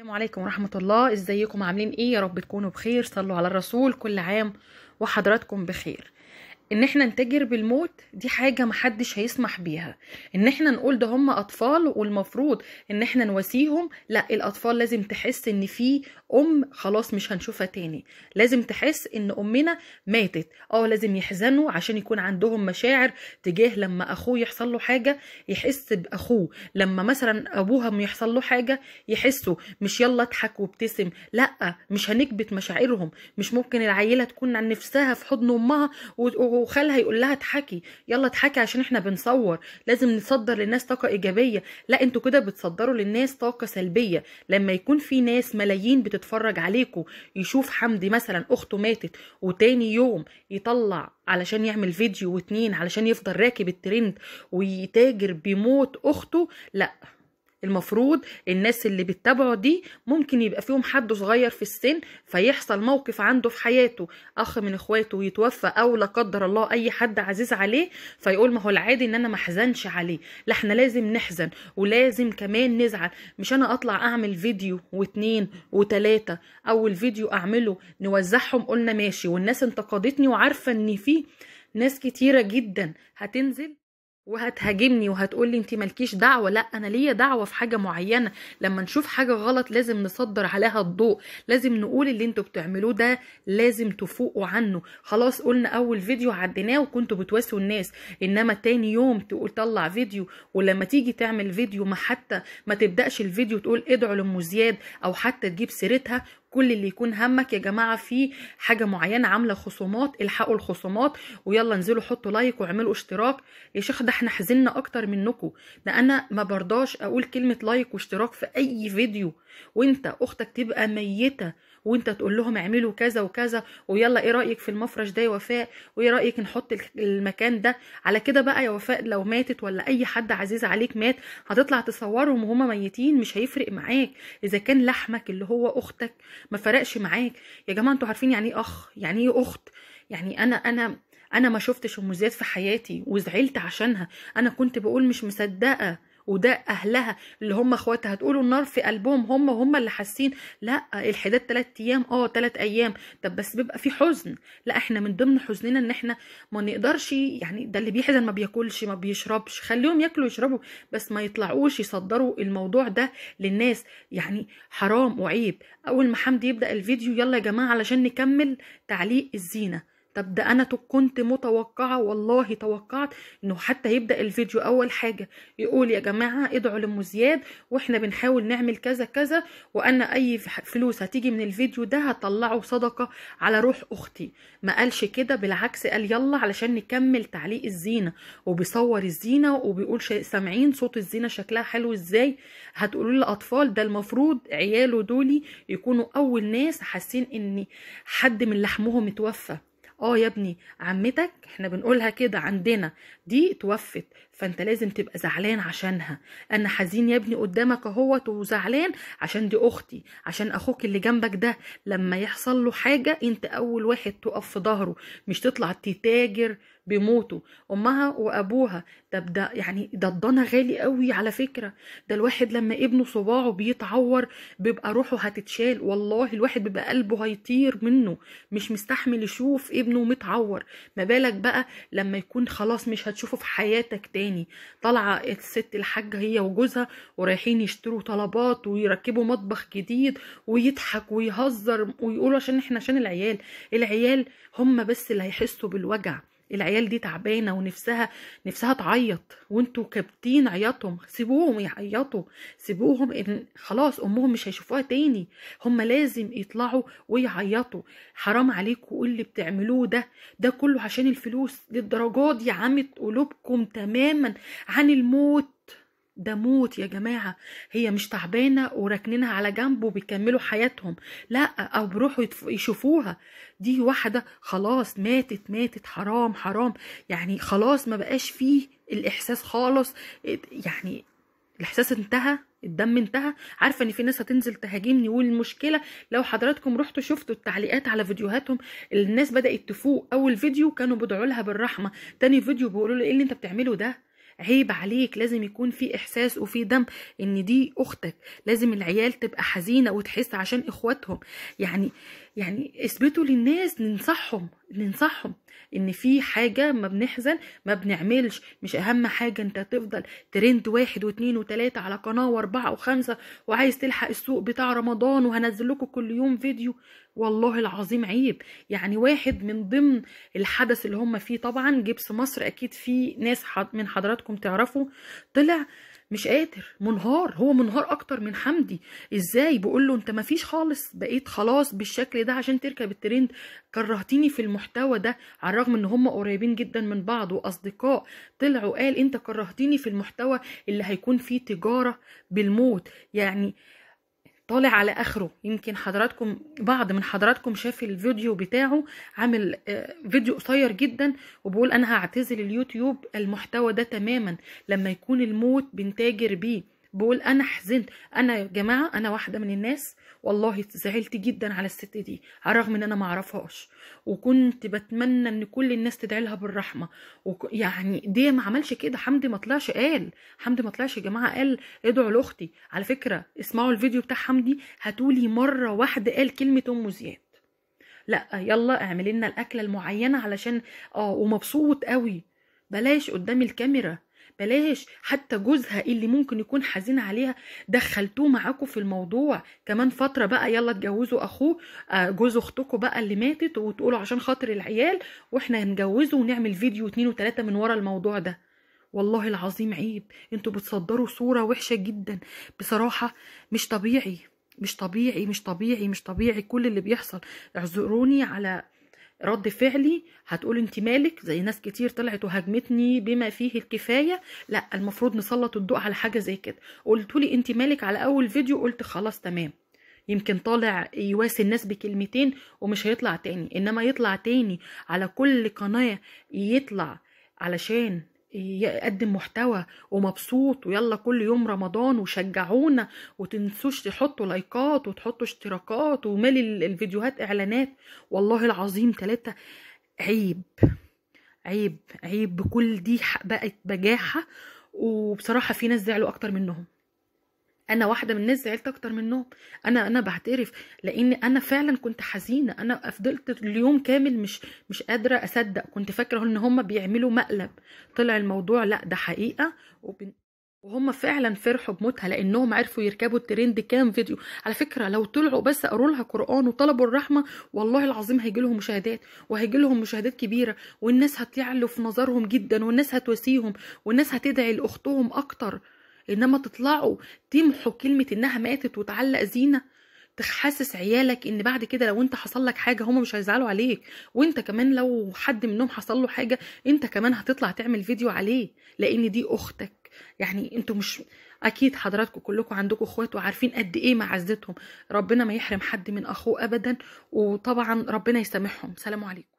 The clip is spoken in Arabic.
السلام عليكم ورحمة الله ازيكم عاملين ايه يا رب تكونوا بخير صلوا على الرسول كل عام وحضراتكم بخير ان احنا نتاجر بالموت دي حاجه محدش هيسمح بيها ان احنا نقول ده هم اطفال والمفروض ان احنا نواسيهم لا الاطفال لازم تحس ان في ام خلاص مش هنشوفها تاني لازم تحس ان امنا ماتت اه لازم يحزنوا عشان يكون عندهم مشاعر تجاه لما اخوه يحصل له حاجه يحس باخوه لما مثلا ابوهم يحصل له حاجه يحسوا مش يلا اضحك وابتسم لا مش هنكبت مشاعرهم مش ممكن العيله تكون عن نفسها في حضن امها و... وخالها يقول لها اضحكي يلا اضحكي عشان احنا بنصور لازم نصدر للناس طاقه ايجابيه لا انتوا كده بتصدروا للناس طاقه سلبيه لما يكون في ناس ملايين بتتفرج عليكم يشوف حمدي مثلا اخته ماتت وتاني يوم يطلع علشان يعمل فيديو واتنين علشان يفضل راكب الترند ويتاجر بموت اخته لا المفروض الناس اللي بتتابعه دي ممكن يبقى فيهم حد صغير في السن فيحصل موقف عنده في حياته اخ من اخواته يتوفى او لا قدر الله اي حد عزيز عليه فيقول ما هو العادي ان انا ما احزنش عليه لا احنا لازم نحزن ولازم كمان نزعل مش انا اطلع اعمل فيديو واتنين وتلاته اول فيديو اعمله نوزعهم قلنا ماشي والناس انتقدتني وعارفه ان في ناس كتيره جدا هتنزل وهتهاجمني وهتقولي انت مالكيش دعوه لا انا ليا دعوه في حاجه معينه لما نشوف حاجه غلط لازم نصدر عليها الضوء لازم نقول اللي انتوا بتعملوه ده لازم تفوقوا عنه خلاص قلنا اول فيديو عديناه وكنتوا بتواسوا الناس انما تاني يوم تقول طلع فيديو ولما تيجي تعمل فيديو ما حتى ما تبداش الفيديو تقول ادعوا لام زياد او حتى تجيب سيرتها كل اللي يكون همك يا جماعه في حاجه معينه عامله خصومات الحقوا الخصومات ويلا انزلوا حطوا لايك واعملوا اشتراك يا شيخ ده احنا حزنا اكتر منكم ده انا ما برضاش اقول كلمه لايك واشتراك في اي فيديو وانت اختك تبقى ميته وانت تقول لهم اعملوا كذا وكذا ويلا ايه رايك في المفرش ده يا وفاء وايه رايك نحط المكان ده على كده بقى يا وفاء لو ماتت ولا اي حد عزيز عليك مات هتطلع تصورهم وهما ميتين مش هيفرق معاك اذا كان لحمك اللي هو اختك ما فرقش معاك يا جماعه انتوا عارفين يعني ايه اخ يعني ايه اخت يعني انا انا انا ما شفتش ام زياد في حياتي وزعلت عشانها انا كنت بقول مش مصدقه وده اهلها اللي هم اخواتها هتقولوا النار في قلبهم هم هم اللي حاسين لا الحداد ثلاث ايام اه ثلاث ايام طب بس بيبقى في حزن لا احنا من ضمن حزننا ان احنا ما نقدرش يعني ده اللي بيحزن ما بياكلش ما بيشربش خليهم ياكلوا يشربوا بس ما يطلعوش يصدروا الموضوع ده للناس يعني حرام وعيب اول ما حمدي يبدا الفيديو يلا يا جماعه علشان نكمل تعليق الزينه طب ده انا كنت متوقعه والله توقعت انه حتى يبدا الفيديو اول حاجه يقول يا جماعه ادعوا لام زياد واحنا بنحاول نعمل كذا كذا وانا اي فلوس هتيجي من الفيديو ده هطلعه صدقه على روح اختي ما قالش كده بالعكس قال يلا علشان نكمل تعليق الزينه وبيصور الزينه وبيقول سامعين صوت الزينه شكلها حلو ازاي هتقولوا للاطفال ده المفروض عياله دولي يكونوا اول ناس حاسين ان حد من لحمهم اتوفى اه يا ابني عمتك احنا بنقولها كده عندنا دي توفت فانت لازم تبقى زعلان عشانها انا حزين يا ابني قدامك اهوت وزعلان عشان دي اختي عشان اخوك اللي جنبك ده لما يحصل له حاجه انت اول واحد تقف في ظهره مش تطلع تتاجر بموته امها وابوها طب ده يعني ده الضنا غالي قوي على فكره ده الواحد لما ابنه صباعه بيتعور بيبقى روحه هتتشال والله الواحد بيبقى قلبه هيطير منه مش مستحمل يشوف ابنه متعور ما بالك بقى لما يكون خلاص مش هتشوفه في حياتك تاني تاني طالعه الست الحاجه هي وجوزها ورايحين يشتروا طلبات ويركبوا مطبخ جديد ويضحك ويهزر ويقولوا عشان احنا عشان العيال العيال هم بس اللي هيحسوا بالوجع العيال دي تعبانه ونفسها نفسها تعيط وانتوا كابتين عياطهم سيبوهم يعيطوا سيبوهم ان خلاص امهم مش هيشوفوها تاني هم لازم يطلعوا ويعيطوا حرام عليكم إيه اللي بتعملوه ده ده كله عشان الفلوس للدرجات دي عمت قلوبكم تماما عن الموت ده موت يا جماعة هي مش تعبانة وراكنينها على جنب وبيكملوا حياتهم لا أو بيروحوا يشوفوها دي واحدة خلاص ماتت ماتت حرام حرام يعني خلاص ما بقاش فيه الإحساس خالص يعني الإحساس انتهى الدم انتهى عارفه ان في ناس هتنزل تهاجمني والمشكله لو حضراتكم رحتوا شفتوا التعليقات على فيديوهاتهم الناس بدات تفوق اول فيديو كانوا بيدعوا لها بالرحمه تاني فيديو بيقولوا ايه اللي انت بتعمله ده عيب عليك لازم يكون في احساس وفي دم ان دي اختك لازم العيال تبقى حزينه وتحس عشان اخواتهم يعني يعني اثبتوا للناس ننصحهم ننصحهم ان في حاجة ما بنحزن ما بنعملش مش اهم حاجة انت تفضل ترند واحد واثنين وثلاثه على قناة واربعة وخمسة وعايز تلحق السوق بتاع رمضان وهنزل لكم كل يوم فيديو والله العظيم عيب يعني واحد من ضمن الحدث اللي هم فيه طبعا جبس مصر اكيد في ناس من حضراتكم تعرفوا طلع مش قادر منهار هو منهار اكتر من حمدي ازاي بقول له انت مفيش خالص بقيت خلاص بالشكل ده عشان تركب الترند كرهتيني في المحتوى ده على الرغم ان هم قريبين جدا من بعض واصدقاء طلعوا قال انت كرهتيني في المحتوى اللي هيكون فيه تجاره بالموت يعني طالع على اخره يمكن حضراتكم بعض من حضراتكم شاف الفيديو بتاعه عامل آه، فيديو قصير جدا وبيقول انا هعتزل اليوتيوب المحتوى ده تماما لما يكون الموت بنتاجر بيه بقول انا حزنت انا يا جماعه انا واحده من الناس والله زعلت جدا على الست دي على الرغم ان انا ما اعرفهاش وكنت بتمنى ان كل الناس تدعي لها بالرحمه وك... يعني دي ما عملش كده حمدي ما طلعش قال حمدي ما طلعش يا جماعه قال ادعوا لاختي على فكره اسمعوا الفيديو بتاع حمدي هتولي مره واحده قال كلمه ام زياد لا يلا اعملي لنا الاكله المعينه علشان اه ومبسوط قوي بلاش قدام الكاميرا بلاش حتى جوزها إيه اللي ممكن يكون حزين عليها دخلتوه معاكم في الموضوع كمان فتره بقى يلا اتجوزوا اخوه آه، جوز اختكم بقى اللي ماتت وتقولوا عشان خاطر العيال واحنا هنجوزه ونعمل فيديو اتنين وتلاته من ورا الموضوع ده والله العظيم عيب انتوا بتصدروا صورة وحشة جدا بصراحة مش طبيعي مش طبيعي مش طبيعي مش طبيعي كل اللي بيحصل اعذروني على رد فعلي هتقول انت مالك زي ناس كتير طلعت وهاجمتني بما فيه الكفايه لا المفروض نسلط الضوء على حاجه زي كده قلت لي انت مالك على اول فيديو قلت خلاص تمام يمكن طالع يواسي الناس بكلمتين ومش هيطلع تاني انما يطلع تاني على كل قناه يطلع علشان يقدم محتوى ومبسوط ويلا كل يوم رمضان وشجعونا وتنسوش تحطوا لايكات وتحطوا اشتراكات ومالي الفيديوهات اعلانات والله العظيم تلاتة عيب عيب عيب بكل دي بقت بجاحة وبصراحة في ناس زعلوا اكتر منهم انا واحده من الناس زعلت اكتر منهم انا انا بعترف لان انا فعلا كنت حزينه انا فضلت اليوم كامل مش مش قادره اصدق كنت فاكره ان هم بيعملوا مقلب طلع الموضوع لا ده حقيقه وبن... وهم فعلا فرحوا بموتها لانهم عرفوا يركبوا الترند كام فيديو على فكره لو طلعوا بس قروا لها قران وطلبوا الرحمه والله العظيم هيجي لهم مشاهدات وهيجي لهم مشاهدات كبيره والناس هتعلو في نظرهم جدا والناس هتواسيهم والناس هتدعي لاختهم اكتر انما تطلعوا تمحوا كلمه انها ماتت وتعلق زينه تحسس عيالك ان بعد كده لو انت حصل لك حاجه هم مش هيزعلوا عليك وانت كمان لو حد منهم حصل له حاجه انت كمان هتطلع تعمل فيديو عليه لان دي اختك يعني انتوا مش اكيد حضراتكم كلكم عندكم اخوات وعارفين قد ايه معزتهم ربنا ما يحرم حد من اخوه ابدا وطبعا ربنا يسامحهم سلام عليكم